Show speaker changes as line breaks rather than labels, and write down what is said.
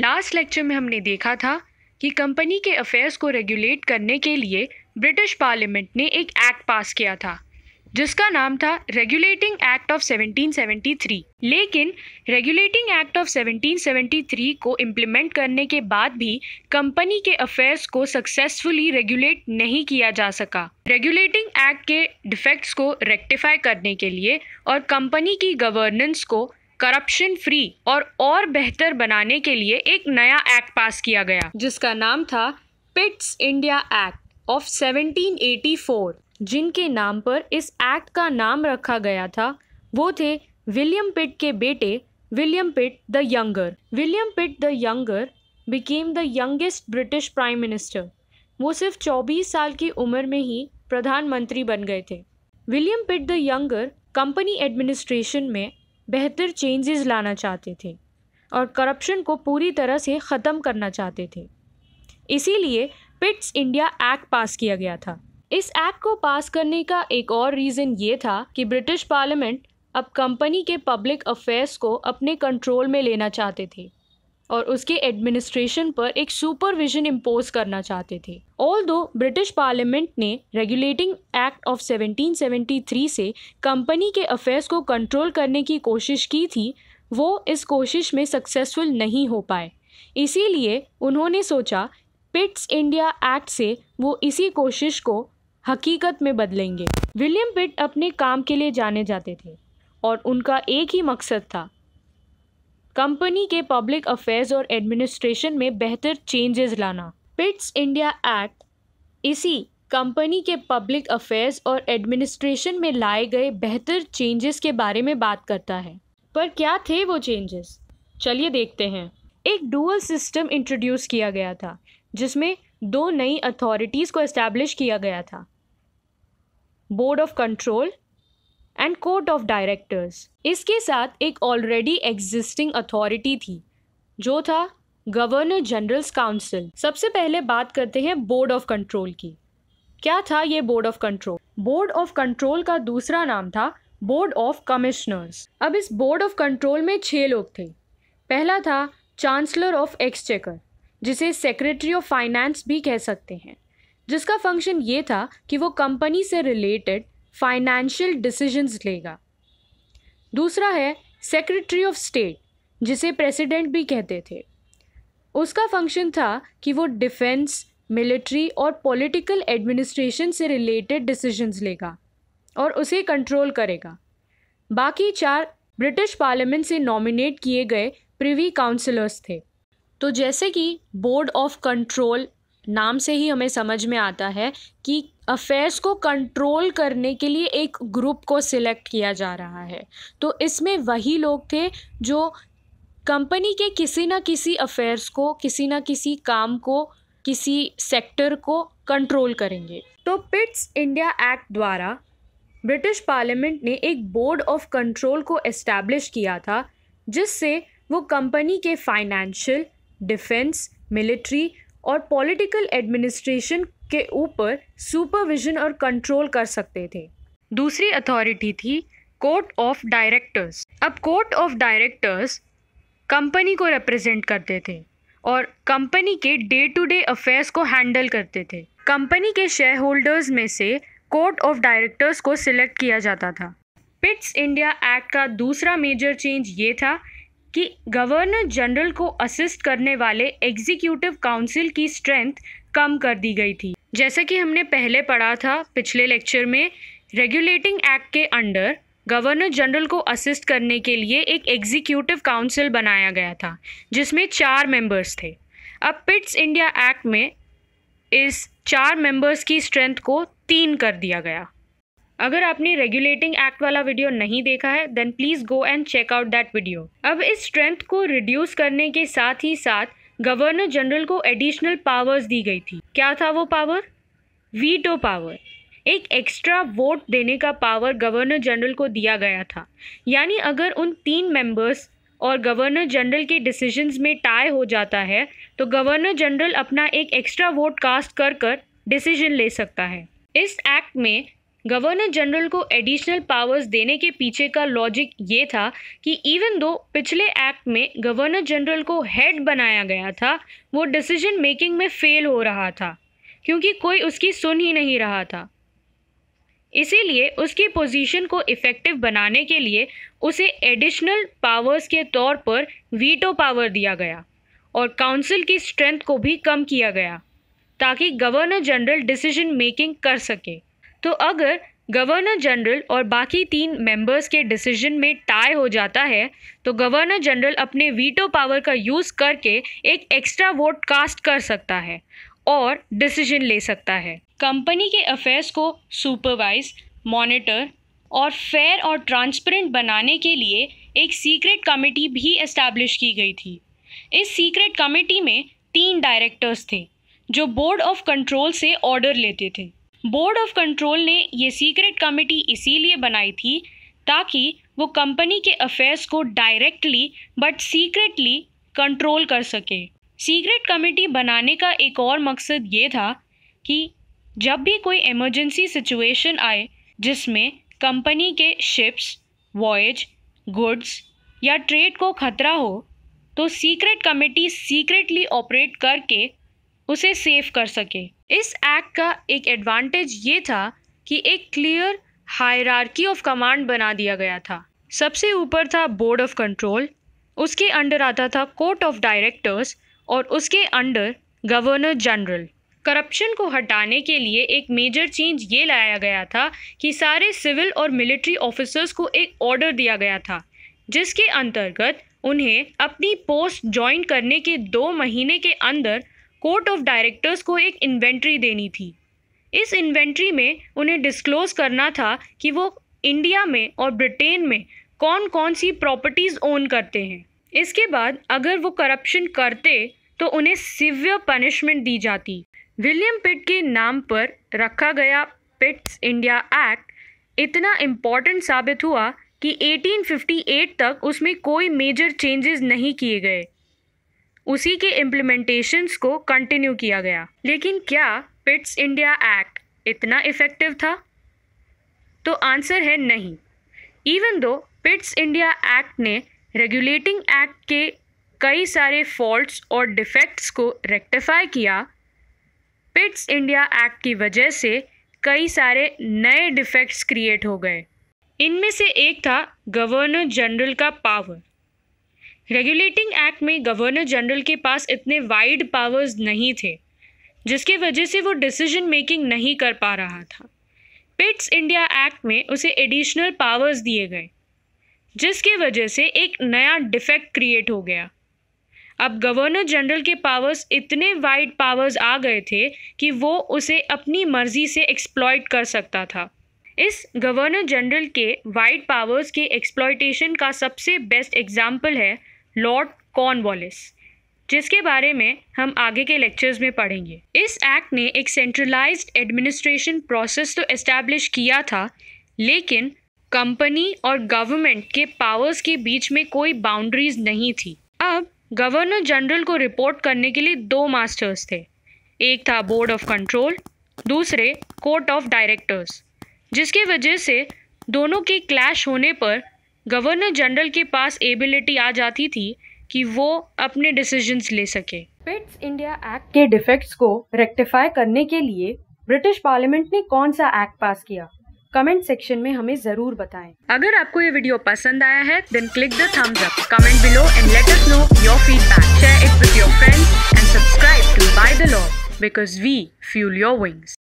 Last lecture में हमने देखा था कि कंपनी के अफेयर्स को रेगुलेट करने के लिए ब्रिटिश पार्लियामेंट ने एक एक्ट पास किया था जिसका नाम था रेगुलेटिंग एक्ट ऑफ 1773 लेकिन रेगुलेटिंग एक्ट ऑफ 1773 को इम्प्लीमेंट करने के बाद भी कंपनी के अफेयर्स को सक्सेसफुली रेगुलेट नहीं किया जा सका रेगुलेटिंग एक्ट के डिफेक्ट्स को रेक्टिफाई करने के लिए और कंपनी की गवर्नेंस को करप्शन फ्री और और बेहतर बनाने के लिए एक नया एक्ट पास किया गया जिसका नाम था पिट्स इंडिया एक्ट ऑफ 1784 जिनके नाम पर इस एक्ट का नाम रखा गया था वो थे विलियम पिट के बेटे William Pitt the younger William Pitt the younger became the youngest British prime minister वो सिर्फ 24 साल की उम्र में ही प्रधानमंत्री बन गए थे William Pitt the younger company administration में बेहतर चेंजेस लाना चाहते थे और करप्शन को पूरी तरह से ख़त्म करना चाहते थे इसीलिए पिट्स इंडिया एक्ट पास किया गया था इस एक्ट को पास करने का एक और रीज़न ये था कि ब्रिटिश पार्लियामेंट अब कंपनी के पब्लिक अफेयर्स को अपने कंट्रोल में लेना चाहते थे और उसके एडमिनिस्ट्रेशन पर एक सुपरविजन इम्पोज करना चाहते थे ऑल दो ब्रिटिश पार्लियामेंट ने रेगुलेटिंग एक्ट ऑफ 1773 से कंपनी के अफेयर्स को कंट्रोल करने की कोशिश की थी वो इस कोशिश में सक्सेसफुल नहीं हो पाए इसीलिए उन्होंने सोचा पिट्स इंडिया एक्ट से वो इसी कोशिश को हकीकत में बदलेंगे विलियम पिट अपने काम के लिए जाने जाते थे और उनका एक ही मकसद था कंपनी के पब्लिक अफेयर्स और एडमिनिस्ट्रेशन में बेहतर चेंजेस लाना पिट्स इंडिया एक्ट इसी कंपनी के पब्लिक अफेयर्स और एडमिनिस्ट्रेशन में लाए गए बेहतर चेंजेस के बारे में बात करता है पर क्या थे वो चेंजेस चलिए देखते हैं एक डुअल सिस्टम इंट्रोड्यूस किया गया था जिसमें दो नई अथॉरिटीज़ को इस्टेब्लिश किया गया था board of control and court of directors इसके साथ एक ऑलरेडी एग्जिस्टिंग अथॉरिटी थी जो था गवर्नर जनरल्स काउंसिल सबसे पहले बात करते हैं बोर्ड ऑफ कंट्रोल की क्या था ये board of control board of control का दूसरा नाम था बोर्ड ऑफ कमिश्नर्स अब इस बोर्ड ऑफ कंट्रोल में छः लोग थे पहला था चांसलर ऑफ एक्सचेकर जिसे सेक्रेटरी ऑफ फाइनेंस भी कह सकते हैं जिसका फंक्शन ये था कि वो कंपनी से रिलेटेड फाइनेंशियल डिसीजंस लेगा दूसरा है सेक्रेटरी ऑफ स्टेट जिसे प्रेसिडेंट भी कहते थे उसका फंक्शन था कि वो डिफेंस मिलिट्री और पॉलिटिकल एडमिनिस्ट्रेशन से रिलेटेड डिसीजंस लेगा और उसे कंट्रोल करेगा बाकी चार ब्रिटिश पार्लियामेंट से नॉमिनेट किए गए प्रिवी काउंसलर्स थे तो जैसे कि बोर्ड ऑफ कंट्रोल नाम से ही हमें समझ में आता है कि अफेयर्स को कंट्रोल करने के लिए एक ग्रुप को सिलेक्ट किया जा रहा है तो इसमें वही लोग थे जो कंपनी के किसी ना किसी अफेयर्स को किसी ना किसी काम को किसी सेक्टर को कंट्रोल करेंगे तो पिट्स इंडिया एक्ट द्वारा ब्रिटिश पार्लियामेंट ने एक बोर्ड ऑफ कंट्रोल को एस्टैब्लिश किया था जिससे वो कंपनी के फाइनेंशियल डिफेंस मिलिट्री और पॉलिटिकल एडमिनिस्ट्रेशन के ऊपर सुपरविजन और कंट्रोल कर सकते थे दूसरी अथॉरिटी थी कोर्ट ऑफ डायरेक्टर्स अब कोर्ट ऑफ डायरेक्टर्स कंपनी को रिप्रेजेंट करते थे और कंपनी के डे टू डे अफेयर्स को हैंडल करते थे कंपनी के शेयर होल्डर्स में से कोर्ट ऑफ डायरेक्टर्स को सिलेक्ट किया जाता था पिट्स इंडिया एक्ट का दूसरा मेजर चेंज ये था कि गवर्नर जनरल को असिस्ट करने वाले एग्जीक्यूटिव काउंसिल की स्ट्रेंथ कम कर दी गई थी जैसा कि हमने पहले पढ़ा था पिछले लेक्चर में रेगुलेटिंग एक्ट के अंडर गवर्नर जनरल को असिस्ट करने के लिए एक एग्जीक्यूटिव काउंसिल बनाया गया था जिसमें चार मेंबर्स थे अब पिट्स इंडिया एक्ट में इस चार मेंबर्स की स्ट्रेंथ को तीन कर दिया गया अगर आपने रेगुलेटिंग एक्ट वाला वीडियो नहीं देखा है then please go and check out that video अब इस स्ट्रेंथ को रिड्यूस करने के साथ ही साथ गवर्नर जनरल को एडिशनल पावर्स दी गई थी क्या था वो पावर वीटो पावर एक एक्स्ट्रा वोट देने का पावर गवर्नर जनरल को दिया गया था यानी अगर उन तीन मेंबर्स और गवर्नर जनरल के डिसीजंस में टाई हो जाता है तो गवर्नर जनरल अपना एक एक्स्ट्रा वोट कास्ट कर कर डिसीजन ले सकता है इस एक्ट में गवर्नर जनरल को एडिशनल पावर्स देने के पीछे का लॉजिक ये था कि इवन दो पिछले एक्ट में गवर्नर जनरल को हेड बनाया गया था वो डिसीजन मेकिंग में फेल हो रहा था क्योंकि कोई उसकी सुन ही नहीं रहा था इसीलिए उसकी पोजीशन को इफ़ेक्टिव बनाने के लिए उसे एडिशनल पावर्स के तौर पर वीटो पावर दिया गया और काउंसिल की स्ट्रेंथ को भी कम किया गया ताकि गवर्नर जनरल डिसीजन मेकिंग कर सके तो अगर गवर्नर जनरल और बाकी तीन मेंबर्स के डिसीजन में टाई हो जाता है तो गवर्नर जनरल अपने वीटो पावर का यूज़ करके एक एक्स्ट्रा वोट कास्ट कर सकता है और डिसीजन ले सकता है कंपनी के अफेयर्स को सुपरवाइज मॉनिटर और फेयर और ट्रांसपेरेंट बनाने के लिए एक सीक्रेट कमेटी भी इस्टेब्लिश की गई थी इस सीक्रेट कमेटी में तीन डायरेक्टर्स थे जो बोर्ड ऑफ कंट्रोल से ऑर्डर लेते थे बोर्ड ऑफ कंट्रोल ने ये सीक्रेट कमेटी इसीलिए बनाई थी ताकि वो कंपनी के अफेयर्स को डायरेक्टली बट सीक्रेटली कंट्रोल कर सके सीक्रेट कमेटी बनाने का एक और मकसद ये था कि जब भी कोई इमरजेंसी सिचुएशन आए जिसमें कंपनी के शिप्स वॉयज गुड्स या ट्रेड को खतरा हो तो सीक्रेट कमेटी सीक्रेटली ऑपरेट करके उसे सेव कर सके इस एक्ट का एक एडवांटेज ये था कि एक क्लियर हायरार्की ऑफ कमांड बना दिया गया था सबसे ऊपर था बोर्ड ऑफ कंट्रोल उसके अंडर आता था कोर्ट ऑफ डायरेक्टर्स और उसके अंडर गवर्नर जनरल करप्शन को हटाने के लिए एक मेजर चेंज ये लाया गया था कि सारे सिविल और मिलिट्री ऑफिसर्स को एक ऑर्डर दिया गया था जिसके अंतर्गत उन्हें अपनी पोस्ट ज्वाइन करने के दो महीने के अंदर कोर्ट ऑफ डायरेक्टर्स को एक इन्वेंट्री देनी थी इस इन्वेंट्री में उन्हें डिस्क्लोज करना था कि वो इंडिया में और ब्रिटेन में कौन कौन सी प्रॉपर्टीज़ ओन करते हैं इसके बाद अगर वो करप्शन करते तो उन्हें सिवियर पनिशमेंट दी जाती विलियम पिट के नाम पर रखा गया पिट्स इंडिया एक्ट इतना इम्पॉर्टेंट साबित हुआ कि 1858 तक उसमें कोई मेजर चेंजेस नहीं किए गए उसी के इम्प्लीमेंटेशन को कंटिन्यू किया गया लेकिन क्या पिट्स इंडिया एक्ट इतना इफ़ेक्टिव था तो आंसर है नहीं even though Pitt's India act ने रेगुलेटिंग एक्ट के कई सारे फॉल्ट्स और डिफेक्ट्स को रेक्टिफाई किया पिट्स इंडिया एक्ट की वजह से कई सारे नए डिफेक्ट्स क्रिएट हो गए इनमें से एक था गवर्नर जनरल का पावर रेगुलेटिंग एक्ट में गवर्नर जनरल के पास इतने वाइड पावर्स नहीं थे जिसकी वजह से वो डिसीजन मेकिंग नहीं कर पा रहा था पिट्स इंडिया एक्ट में उसे एडिशनल पावर्स दिए गए जिसके वजह से एक नया डिफेक्ट क्रिएट हो गया अब गवर्नर जनरल के पावर्स इतने वाइड पावर्स आ गए थे कि वो उसे अपनी मर्जी से एक्सप्लॉयट कर सकता था इस गवर्नर जनरल के वाइड पावर्स के एक्सप्लॉयटेशन का सबसे बेस्ट एग्जाम्पल है लॉर्ड कॉर्नवॉलिस जिसके बारे में हम आगे के लेक्चर्स में पढ़ेंगे इस एक्ट ने एक सेंट्रलाइज्ड एडमिनिस्ट्रेशन प्रोसेस तो इस्टेब्लिश किया था लेकिन कंपनी और गवर्नमेंट के पावर्स के बीच में कोई बाउंड्रीज नहीं थी अब गवर्नर जनरल को रिपोर्ट करने के लिए दो मास्टर्स थे एक था बोर्ड ऑफ कंट्रोल दूसरे कोर्ट ऑफ डायरेक्टर्स जिसके वजह से दोनों के क्लैश होने पर गवर्नर जनरल के पास एबिलिटी आ जाती थी कि वो अपने डिसीजंस ले सके फिट्स इंडिया एक्ट के डिफेक्ट्स को रेक्टिफाई करने के लिए ब्रिटिश पार्लियामेंट ने कौन सा एक्ट पास किया कमेंट सेक्शन में हमें जरूर बताएं। अगर आपको ये वीडियो पसंद आया है then click the thumbs up, comment below and let us know your feedback, share it with your friends and subscribe to by the law because we fuel your wings